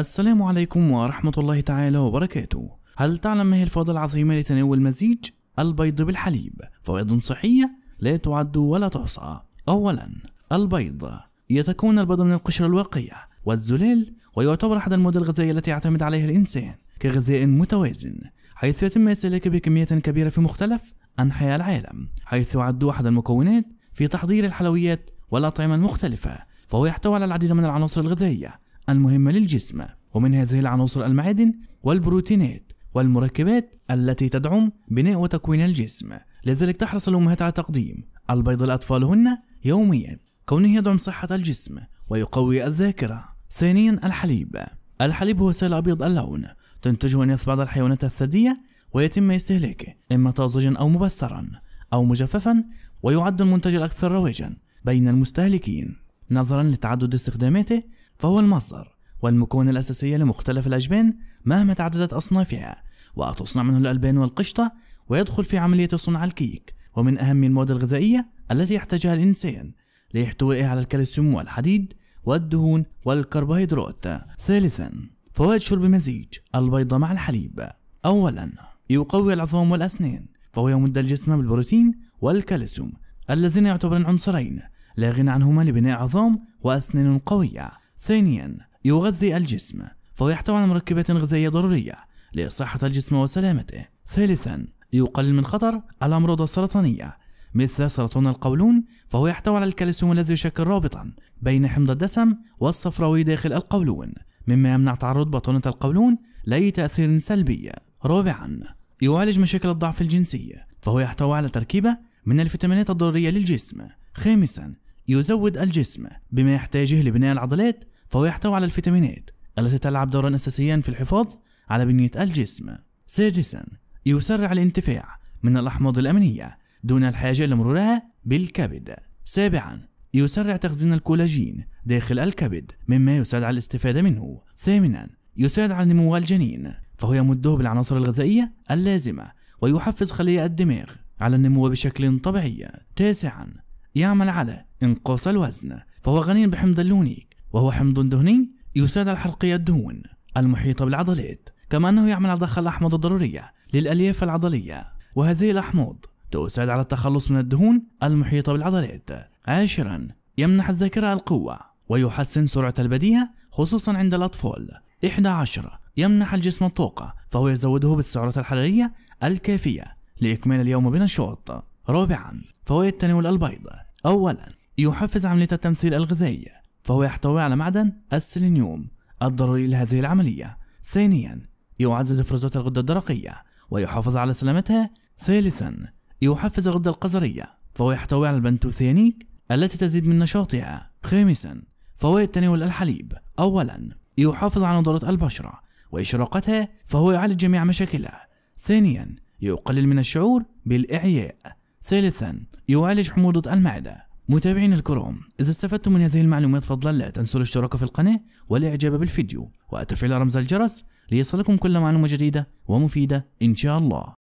السلام عليكم ورحمة الله تعالى وبركاته هل تعلم ما هي الفوائد العظيمة لتناول مزيج البيض بالحليب؟ فوائد صحية لا تعد ولا تحصى أولا البيض يتكون البيض من القشرة الواقية والزلال ويعتبر أحد المواد الغذائية التي يعتمد عليها الإنسان كغذاء متوازن حيث يتم استهلاكه بكمية كبيرة في مختلف أنحاء العالم حيث يعد أحد المكونات في تحضير الحلويات والأطعمة المختلفة فهو يحتوي على العديد من العناصر الغذائية المهمة للجسم ومن هذه العناصر المعادن والبروتينات والمركبات التي تدعم بناء وتكوين الجسم لذلك تحرص الأمهات على تقديم البيض لأطفالهن يوميا كونه يدعم صحة الجسم ويقوي الذاكرة ثانيا الحليب الحليب هو سائل أبيض اللون تنتجه أنياس بعض الحيوانات الثدية ويتم استهلاكه إما طازجا أو مبسرا أو مجففا ويعد المنتج الأكثر رواجا بين المستهلكين نظرا لتعدد استخداماته فهو المصدر والمكون الأساسية لمختلف الأجبان مهما تعددت أصنافها وتصنع منه الألبان والقشطة ويدخل في عملية صنع الكيك ومن أهم المواد الغذائية التي يحتاجها الإنسان لاحتوائه على الكالسيوم والحديد والدهون والكربوهيدرات ثالثا فوائد شرب مزيج البيضة مع الحليب أولا يقوي العظام والأسنان فهو يمد الجسم بالبروتين والكالسيوم اللذين يعتبران عنصرين لا غنى عنهما لبناء عظام وأسنان قوية ثانيا يغذي الجسم فهو يحتوي على مركبات غذائية ضرورية لصحة الجسم وسلامته ثالثا يقلل من خطر الأمراض السرطانية مثل سرطان القولون فهو يحتوي على الكالسيوم الذي يشكل رابطا بين حمض الدسم والصفراوي داخل القولون مما يمنع تعرض بطانة القولون لأي تأثير سلبي رابعا يعالج مشاكل الضعف الجنسي فهو يحتوي على تركيبة من الفيتامينات الضرورية للجسم خامسا يزود الجسم بما يحتاجه لبناء العضلات فهو يحتوي على الفيتامينات التي تلعب دورا أساسيا في الحفاظ على بنية الجسم سادسا يسرع الانتفاع من الأحماض الأمينية دون الحاجة لمرورها بالكبد سابعا يسرع تخزين الكولاجين داخل الكبد مما يساعد على الاستفادة منه ثامنا يساعد على نمو الجنين فهو يمده بالعناصر الغذائية اللازمة ويحفز خلايا الدماغ على النمو بشكل طبيعي تاسعا يعمل على انقاص الوزن فهو غني بحمض اللونيك وهو حمض دهني يساعد على حرق الدهون المحيطة بالعضلات كما أنه يعمل على ضخ الأحماض الضرورية للألياف العضلية وهذه الأحماض تساعد على التخلص من الدهون المحيطة بالعضلات عاشرا يمنح الذاكرة القوة ويحسن سرعة البديهة خصوصا عند الأطفال 11 يمنح الجسم الطاقة فهو يزوده بالسعرات الحرارية الكافية لإكمال اليوم بنشاط رابعا فوائد تناول البيض أولا يحفز عملية التمثيل الغذائي فهو يحتوي على معدن السيلينيوم الضروري لهذه العملية ثانيا يعزز افرازات الغدة الدرقية ويحافظ على سلامتها ثالثا يحفز الغدة القذرية فهو يحتوي على البنتوثيانيك التي تزيد من نشاطها خامسا فوائد تناول الحليب أولا يحافظ على نضارة البشرة وإشراقتها فهو يعالج جميع مشاكلها ثانيا يقلل من الشعور بالإعياء ثالثا يعالج حموضة المعدة متابعين الكرام إذا استفدتم من هذه المعلومات فضلا لا تنسوا الاشتراك في القناة والإعجاب بالفيديو وتفعيل رمز الجرس ليصلكم كل معلومة جديدة ومفيدة إن شاء الله